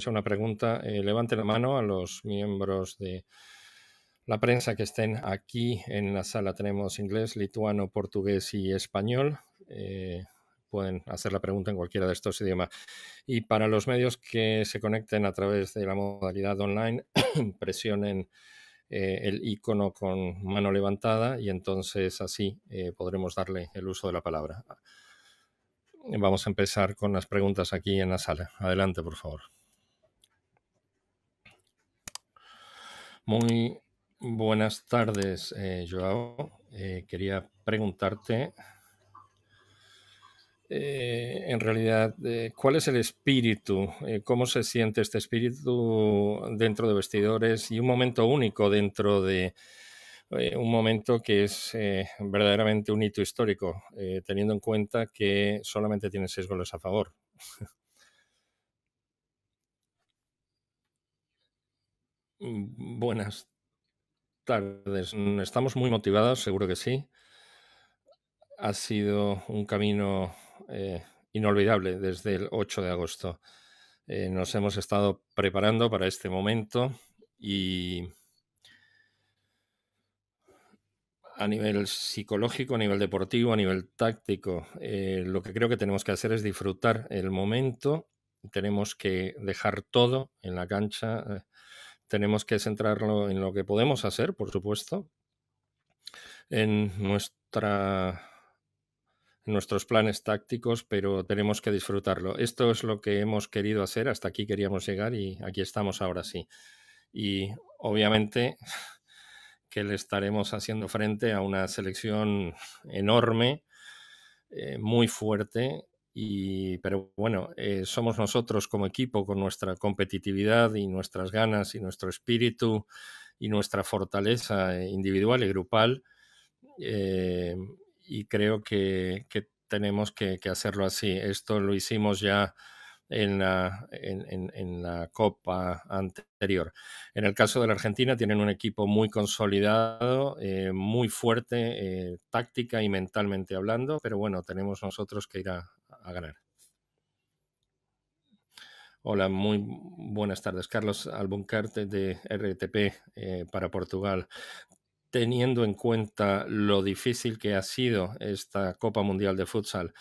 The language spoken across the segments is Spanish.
sea una pregunta, eh, levante la mano a los miembros de la prensa que estén aquí en la sala. Tenemos inglés, lituano, portugués y español. Eh, pueden hacer la pregunta en cualquiera de estos idiomas. Y para los medios que se conecten a través de la modalidad online, presionen eh, el icono con mano levantada y entonces así podremos darle el uso de la palabra. Vamos a empezar con las preguntas aquí en la sala. Adelante, por favor. Muy buenas tardes, eh, Joao. Eh, quería preguntarte, eh, en realidad, ¿cuál es el espíritu? ¿Cómo se siente este espíritu dentro de vestidores y un momento único dentro de un momento que es verdaderamente un hito histórico, teniendo en cuenta que solamente tiene seis goles a favor? Mm, buenas tardes. Mm, estamos muy motivados, seguro que sí. Ha sido un camino eh, inolvidable desde el 8 de agosto. Eh, nos hemos estado preparando para este momento y a nivel psicológico, a nivel deportivo, a nivel táctico, eh, lo que creo que tenemos que hacer es disfrutar el momento. Tenemos que dejar todo en la cancha tenemos que centrarlo en lo que podemos hacer, por supuesto, en, nuestros planes tácticos, pero tenemos que disfrutarlo. Esto es lo que hemos querido hacer, hasta aquí queríamos llegar y aquí estamos ahora sí. Y obviamente que le estaremos haciendo frente a una selección enorme, eh, muy fuerte, y, pero bueno, eh, somos nosotros como equipo con nuestra competitividad y nuestras ganas y nuestro espíritu y nuestra fortaleza individual y grupal. Eh, y creo que, que tenemos que, hacerlo así. Esto lo hicimos ya en la, en, en, la Copa anterior. En el caso de la Argentina, tienen un equipo muy consolidado, eh, muy fuerte, táctica y mentalmente hablando, pero bueno, tenemos nosotros que ir a, a ganar. Hola, muy buenas tardes. Carlos Albuncarte de RTP eh, para Portugal. Teniendo en cuenta lo difícil que ha sido esta Copa Mundial de Futsal,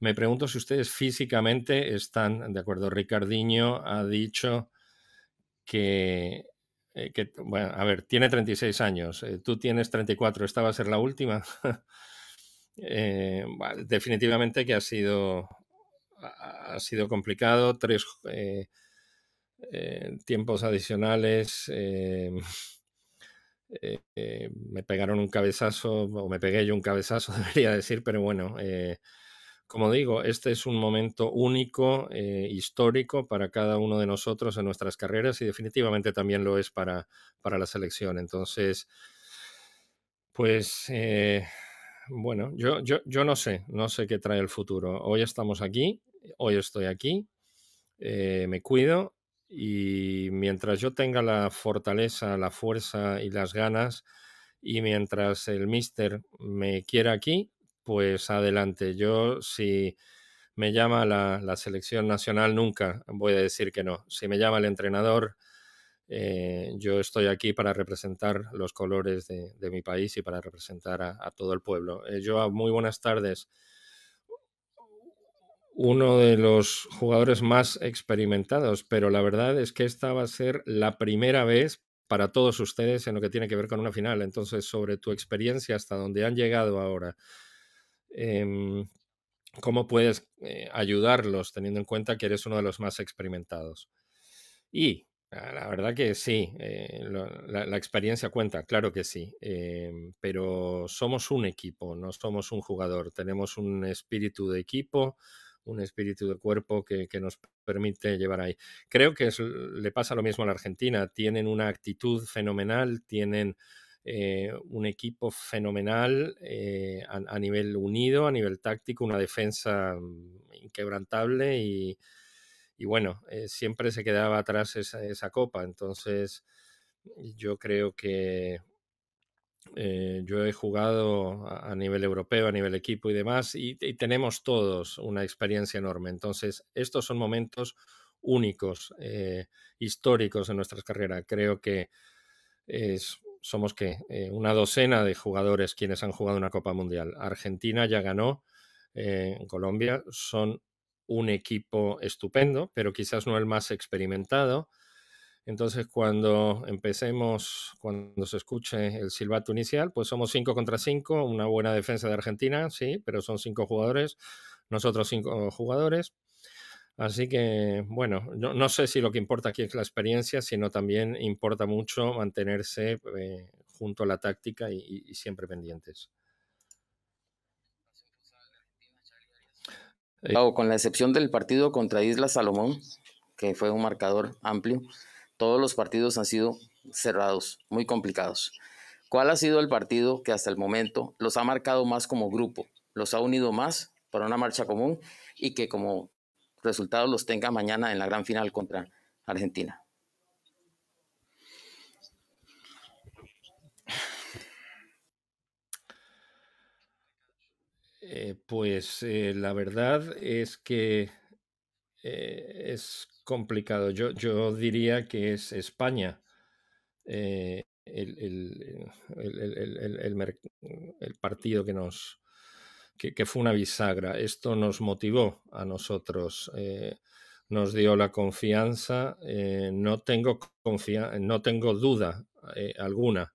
me pregunto si ustedes físicamente están de acuerdo. Ricardiño ha dicho eh, que, bueno, a ver, tiene 36 años, eh, tú tienes 34, ¿esta va a ser la última? Eh, definitivamente que ha sido, ha sido complicado, tres eh, eh, tiempos adicionales. me pegaron un cabezazo, o me pegué yo un cabezazo, debería decir, pero bueno, como digo, este es un momento único, histórico para cada uno de nosotros en nuestras carreras y definitivamente también lo es para, para la selección. Entonces, pues bueno, yo, yo, no sé, no sé qué trae el futuro. Hoy estamos aquí, hoy estoy aquí, eh, me cuido y mientras yo tenga la fortaleza, la fuerza y las ganas y mientras el mister me quiera aquí, pues adelante. Yo si me llama la, la selección nacional nunca voy a decir que no. Si me llama el entrenador eh, yo estoy aquí para representar los colores de, mi país y para representar a, todo el pueblo. Eh, yo muy buenas tardes. Uno de los jugadores más experimentados, pero la verdad es que esta va a ser la primera vez para todos ustedes en lo que tiene que ver con una final. Entonces, sobre tu experiencia hasta donde han llegado ahora, em, ¿cómo puedes eh, ayudarlos teniendo en cuenta que eres uno de los más experimentados? Y Ah, la verdad que sí, eh, la, experiencia cuenta, claro que sí, em, pero somos un equipo, no somos un jugador, tenemos un espíritu de equipo, un espíritu de cuerpo que, nos permite llevar ahí. Creo que le pasa lo mismo a la Argentina, tienen una actitud fenomenal, tienen eh, un equipo fenomenal eh, a nivel unido, a nivel táctico, una defensa mm, inquebrantable y y bueno, eh, siempre se quedaba atrás esa, copa. Entonces, yo creo que eh, yo he jugado a, nivel europeo, a nivel equipo y demás, y, tenemos todos una experiencia enorme. Entonces, estos son momentos únicos, eh, históricos en nuestras carreras. Creo que somos que una docena de jugadores quienes han jugado una Copa Mundial. Argentina ya ganó Colombia, son un equipo estupendo, pero quizás no el más experimentado. Entonces, cuando empecemos, cuando se escuche el silbato inicial, pues somos cinco contra cinco una buena defensa de Argentina, sí, pero son cinco jugadores, nosotros cinco jugadores. Así que, bueno, no, sé si lo que importa aquí es la experiencia, sino también importa mucho mantenerse eh, junto a la táctica y siempre pendientes. Eh, con la excepción del partido contra Isla Salomón, que fue un marcador amplio, todos los partidos han sido cerrados, muy complicados. ¿Cuál ha sido el partido que hasta el momento los ha marcado más como grupo, los ha unido más para una marcha común y que como resultado los tenga mañana en la gran final contra Argentina? Eh, pues eh, la verdad es que eh, es complicado. Yo, yo, diría que es España. El, partido que nos que, fue una bisagra. Esto nos motivó a nosotros, nos dio la confianza. no tengo confianza no tengo duda alguna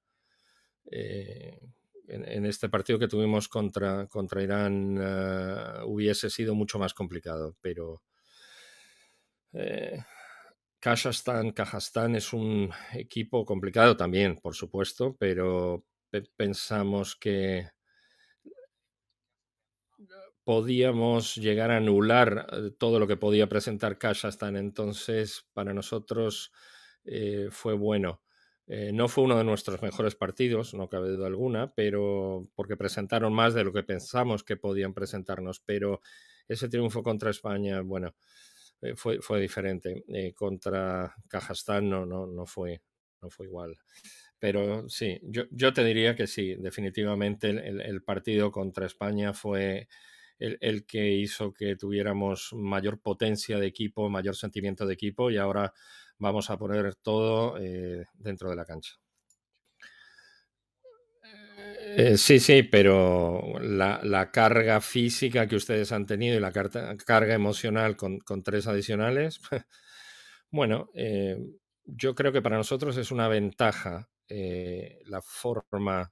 en, este partido que tuvimos contra, contra Irán eh, hubiese sido mucho más complicado, pero eh, Kazajstán, es un equipo complicado también, por supuesto, pero pensamos que podíamos llegar a anular eh, todo lo que podía presentar Kazajstán, entonces para nosotros eh, fue bueno. Eh, no fue uno de nuestros mejores partidos, no cabe duda alguna, pero porque presentaron más de lo que pensamos que podían presentarnos. Pero ese triunfo contra España, bueno, eh, fue, fue, diferente. Eh, contra Cajastán no, no, fue, no fue igual. Pero sí, yo, te diría que sí, definitivamente el, partido contra España fue el, el, que hizo que tuviéramos mayor potencia de equipo, mayor sentimiento de equipo y ahora vamos a poner todo eh, dentro de la cancha. Eh, eh, sí, sí, pero la, carga física que ustedes han tenido y la carga emocional con, tres adicionales, bueno, yo creo que para nosotros es una ventaja la forma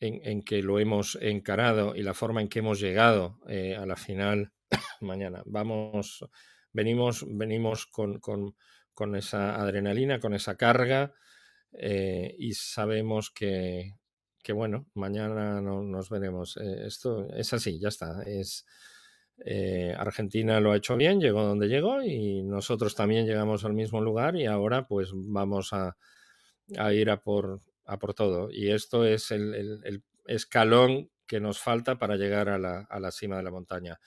en, en, que lo hemos encarado y la forma en que hemos llegado a la final mañana. Vamos, venimos, venimos con, esa adrenalina, con esa carga eh, y sabemos que, bueno, mañana nos veremos. Eh, esto es así, ya está. Es, eh, Argentina lo ha hecho bien, llegó donde llegó y nosotros también llegamos al mismo lugar y ahora pues vamos a, ir a por, a por todo. Y esto es el, escalón que nos falta para llegar a la cima de la montaña.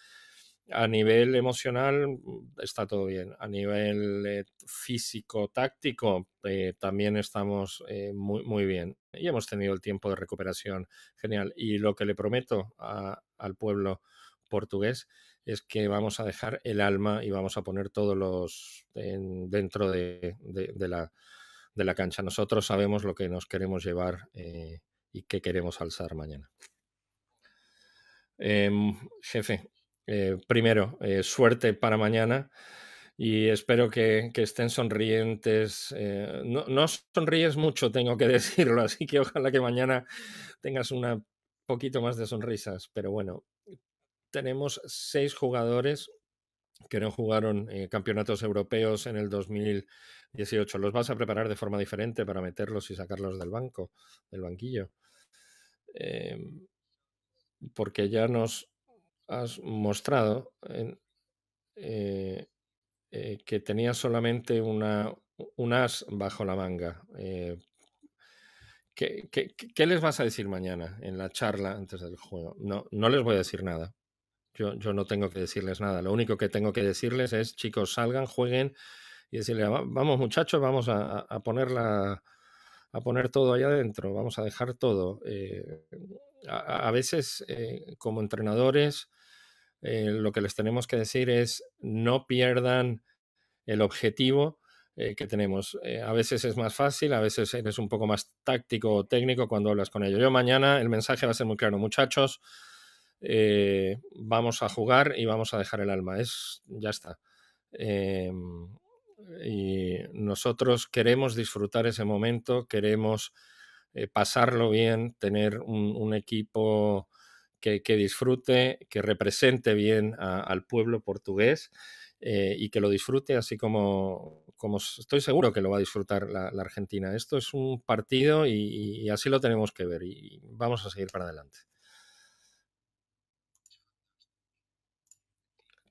A nivel emocional mm, está todo bien. A nivel eh, físico-táctico eh, también estamos eh, muy, muy, bien. Y hemos tenido el tiempo de recuperación genial. Y lo que le prometo al pueblo portugués es que vamos a dejar el alma y vamos a poner todos los dentro de, la, cancha. Nosotros sabemos lo que nos queremos llevar y qué queremos alzar mañana. Em, jefe, eh, primero, eh, suerte para mañana y espero que, estén sonrientes. Eh, no, sonríes mucho, tengo que decirlo, así que ojalá que mañana tengas un poquito más de sonrisas. Pero bueno, tenemos seis jugadores que no jugaron campeonatos europeos en el 2018. ¿Los vas a preparar de forma diferente para meterlos y sacarlos del banco, del banquillo? Em, porque ya nos, has mostrado eh, eh, que tenía solamente una, un as bajo la manga. Eh, ¿qué, les vas a decir mañana en la charla antes del juego? No, no les voy a decir nada. Yo, yo no tengo que decirles nada. Lo único que tengo que decirles es, chicos, salgan, jueguen y decirle, vamos muchachos, vamos a, poner a poner todo allá adentro, vamos a dejar todo a, veces eh, como entrenadores eh, lo que les tenemos que decir es no pierdan el objetivo eh, que tenemos. a veces es más fácil, a veces eres un poco más táctico o técnico cuando hablas con ellos. Yo mañana el mensaje va a ser muy claro, muchachos, vamos a jugar y vamos a dejar el alma. Es, ya está. Em, y nosotros queremos disfrutar ese momento, queremos eh, pasarlo bien, tener un, equipo que, disfrute, que represente bien al pueblo portugués eh, y que lo disfrute así como, como estoy seguro que lo va a disfrutar la, Argentina. Esto es un partido y, así lo tenemos que ver y vamos a seguir para adelante.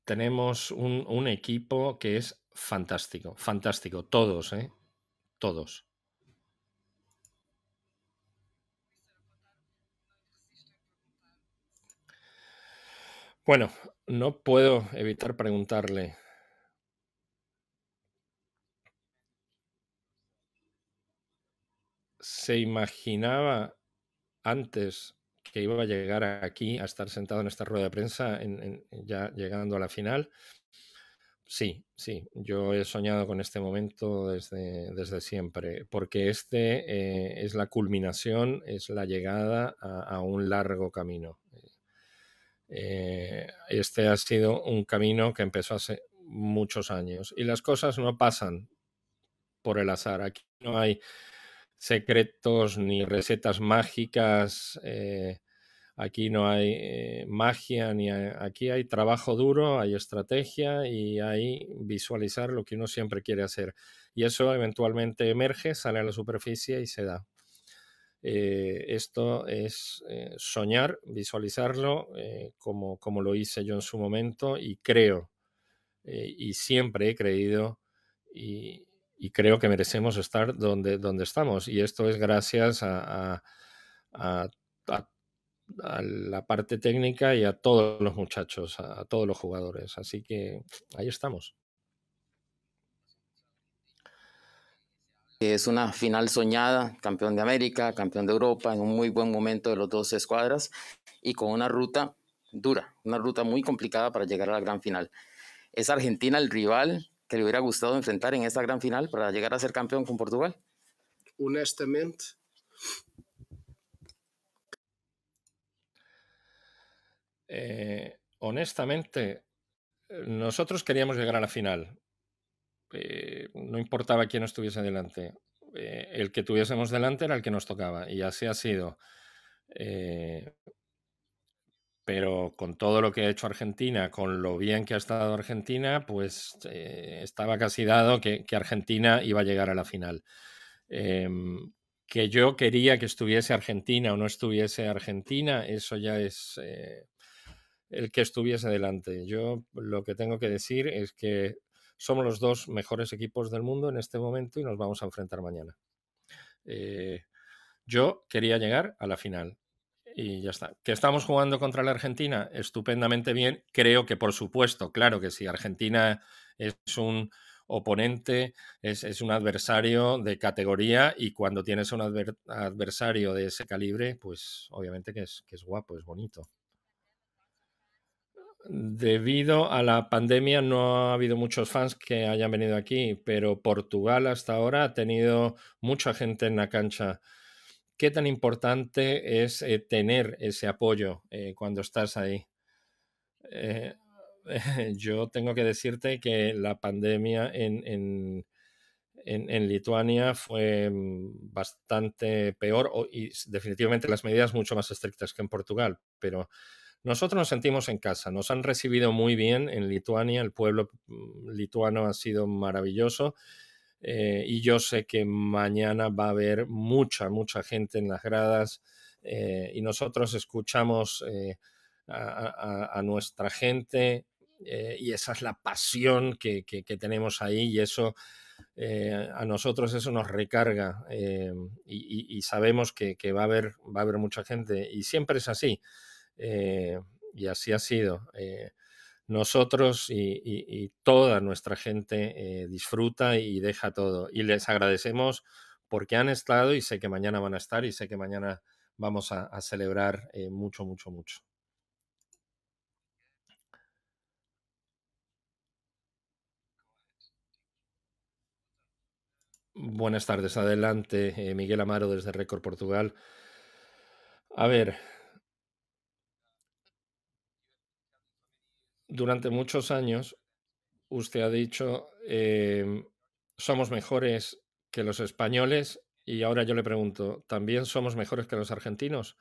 Tenemos un, equipo que es fantástico, fantástico, todos, ¿eh? Todos. Bueno, no puedo evitar preguntarle. ¿Se imaginaba antes que iba a llegar aquí a estar sentado en esta rueda de prensa en, ya llegando a la final? Sí, sí, yo he soñado con este momento desde, desde siempre, porque este eh, es la culminación, es la llegada a un largo camino. Eh, este ha sido un camino que empezó hace muchos años y las cosas no pasan por el azar. Aquí no hay secretos ni recetas mágicas. Eh, aquí no hay eh, magia, ni aquí hay trabajo duro, hay estrategia y hay visualizar lo que uno siempre quiere hacer. Y eso eventualmente emerge, sale a la superficie y se da. Eh, esto es eh, soñar, visualizarlo eh, como, lo hice yo en su momento y creo y siempre he creído y, creo que merecemos estar donde, donde estamos. Y esto es gracias a la parte técnica y a todos los muchachos, a todos los jugadores. Así que ahí estamos. Es una final soñada, campeón de América, campeón de Europa, en un muy buen momento de los dos escuadras y con una ruta dura, una ruta muy complicada para llegar a la gran final. ¿Es Argentina el rival que le hubiera gustado enfrentar en esta gran final para llegar a ser campeón con Portugal? Honestamente. Eh, honestamente, nosotros queríamos llegar a la final. Eh, no importaba quién estuviese delante. Eh, el que tuviésemos delante era el que nos tocaba y así ha sido. Eh, pero con todo lo que ha hecho Argentina, con lo bien que ha estado Argentina, pues estaba casi dado que, que, Argentina iba a llegar a la final. Em, que yo quería que estuviese Argentina o no estuviese Argentina, eso ya es el que estuviese delante. Yo lo que tengo que decir es que somos los dos mejores equipos del mundo en este momento y nos vamos a enfrentar mañana. Eh, yo quería llegar a la final y ya está. Que estamos jugando contra la Argentina estupendamente bien. Creo que, por supuesto, claro que sí, Argentina es un oponente, es, un adversario de categoría y cuando tienes un adversario de ese calibre, pues obviamente que es, que es guapo, es bonito. Debido a la pandemia no ha habido muchos fans que hayan venido aquí, pero Portugal hasta ahora ha tenido mucha gente en la cancha. ¿Qué tan importante es eh, tener ese apoyo eh, cuando estás ahí? Eh, yo tengo que decirte que la pandemia en, en, en Lituania fue mm, bastante peor y definitivamente las medidas mucho más estrictas que en Portugal, pero nosotros nos sentimos en casa, nos han recibido muy bien en Lituania, el pueblo mm, lituano ha sido maravilloso eh, y yo sé que mañana va a haber mucha, mucha gente en las gradas eh, y nosotros escuchamos eh, a, nuestra gente y esa es la pasión que, tenemos ahí y eso... a nosotros eso nos recarga y, sabemos que, va, a haber, va a haber mucha gente y siempre es así. Eh, y así ha sido. Eh, nosotros y, toda nuestra gente eh, disfruta y deja todo. Y les agradecemos porque han estado y sé que mañana van a estar y sé que mañana vamos a, celebrar mucho, mucho, mucho. Buenas tardes, adelante, Miguel Amaro desde Record Portugal. A ver, durante muchos años usted ha dicho, em, somos mejores que los españoles y ahora yo le pregunto, ¿también somos mejores que los argentinos?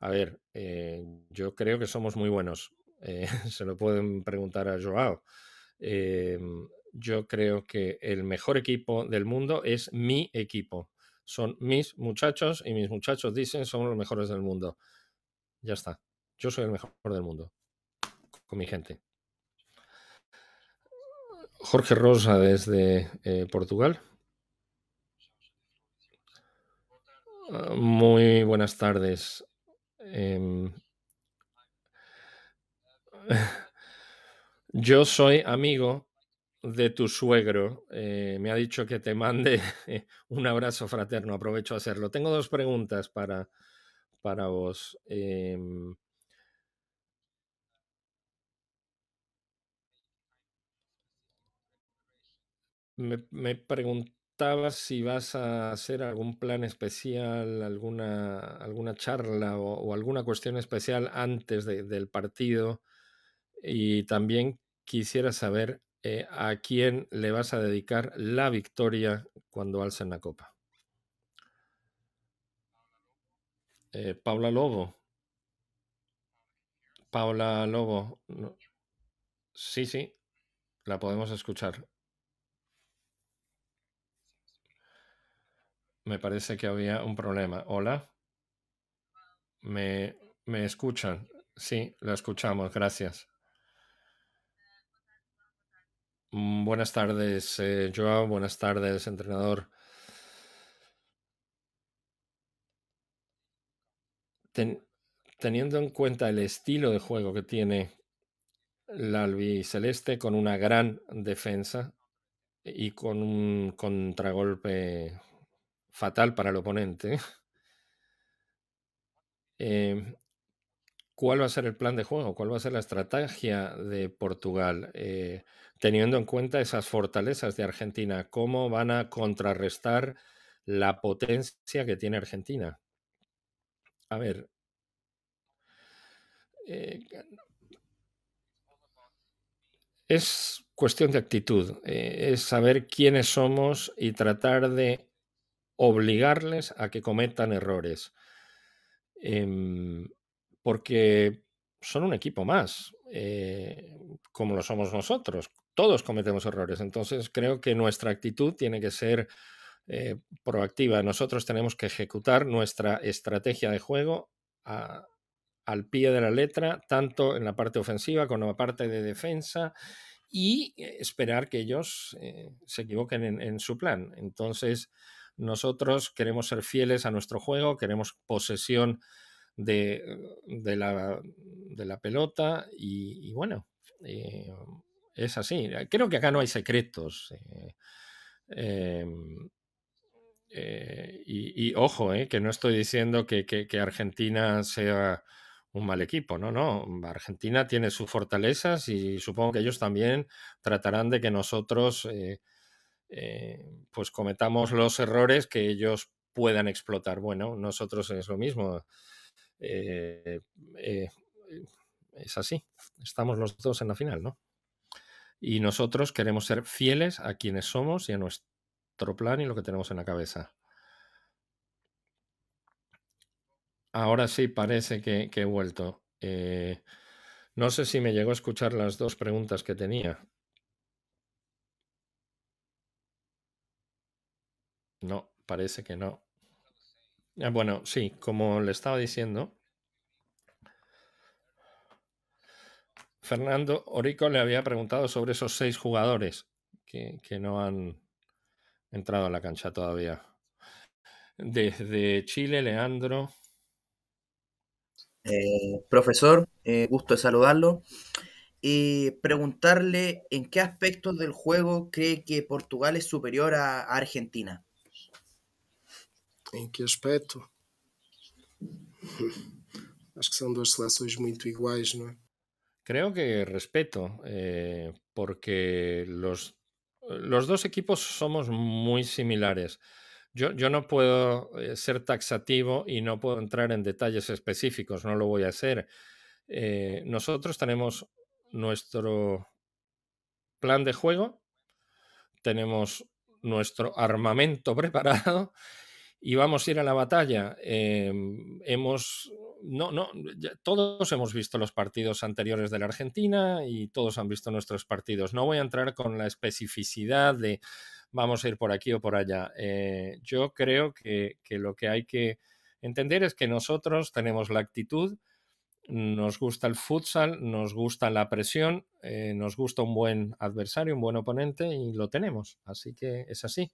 A ver, eh, yo creo que somos muy buenos. Eh, se lo pueden preguntar a Joao. Em, yo creo que el mejor equipo del mundo es mi equipo. Son mis muchachos y mis muchachos dicen Somos los mejores del mundo. Ya está. Yo soy el mejor del mundo mi gente. Jorge Rosa desde eh, Portugal. Muy buenas tardes. Em, yo soy amigo de tu suegro. Eh, me ha dicho que te mande un abrazo fraterno. Aprovecho a hacerlo. Tengo dos preguntas para, para vos. Em, Me, preguntaba si vas a hacer algún plan especial, alguna, alguna charla o, alguna cuestión especial antes del partido. Y también quisiera saber eh, a quién le vas a dedicar la victoria cuando alcen la copa. Eh, Paula Lobo. Paula Lobo. Sí, sí. La podemos escuchar. Me parece que había un problema. Hola. ¿Me, escuchan? Sí, lo escuchamos. Gracias. Mm, buenas tardes, eh, Joao. Buenas tardes, entrenador. teniendo en cuenta el estilo de juego que tiene la albiceleste con una gran defensa y con un contragolpe fatal para el oponente, em, ¿cuál va a ser el plan de juego? ¿Cuál va a ser la estrategia de Portugal? Eh, teniendo en cuenta esas fortalezas de Argentina, ¿cómo van a contrarrestar la potencia que tiene Argentina? A ver. Eh, es cuestión de actitud, eh, es saber quiénes somos y tratar de obligarles a que cometan errores. Em, porque son un equipo más, eh, como lo somos nosotros. Todos cometemos errores, entonces creo que nuestra actitud tiene que ser eh, proactiva. Nosotros tenemos que ejecutar nuestra estrategia de juego al pie de la letra, tanto en la parte ofensiva como en la parte de defensa, y eh, esperar que ellos se equivoquen en su plan. Entonces, nosotros queremos ser fieles a nuestro juego, queremos posesión de, eh, la, pelota y, bueno, eh, es así. Creo que acá no hay secretos. Eh, em, y, ojo, que no estoy diciendo que, Argentina sea un mal equipo, no, no. Argentina tiene sus fortalezas y supongo que ellos también tratarán de que nosotros eh, pues cometamos los errores que ellos puedan explotar. Bueno, nosotros es lo mismo. Eh, eh, es así. Estamos los dos en la final, ¿no? Y nosotros queremos ser fieles a quienes somos y a nuestro plan y lo que tenemos en la cabeza. Ahora sí, parece que, he vuelto. no sé si me llegó a escuchar las dos preguntas que tenía. No, parece que no. Ah, bueno, sí, como le estaba diciendo, Fernando Orico le había preguntado sobre esos seis jugadores que, no han entrado a la cancha todavía. Desde Chile, Leandro. Eh, profesor, eh, gusto de saludarlo. Y preguntarle en qué aspectos del juego cree que Portugal es superior a Argentina. ¿En em qué aspecto? Acho que son dos selecciones muy iguales. Creo que respeto, eh, porque los, los dos equipos somos muy similares. Yo, yo, no puedo eh, ser taxativo y no puedo entrar en detalles específicos, no lo voy a hacer. Eh, nosotros tenemos nuestro plan de juego, tenemos nuestro armamento preparado y vamos a ir a la batalla. Em, hemos. No, todos hemos visto los partidos anteriores de la Argentina y todos han visto nuestros partidos. No voy a entrar con la especificidad de vamos a ir por aquí o por allá. Eh, yo creo que, lo que hay que entender es que nosotros tenemos la actitud, nos gusta el futsal, nos gusta la presión, eh, nos gusta un buen adversario, un buen oponente y lo tenemos. Así que es así.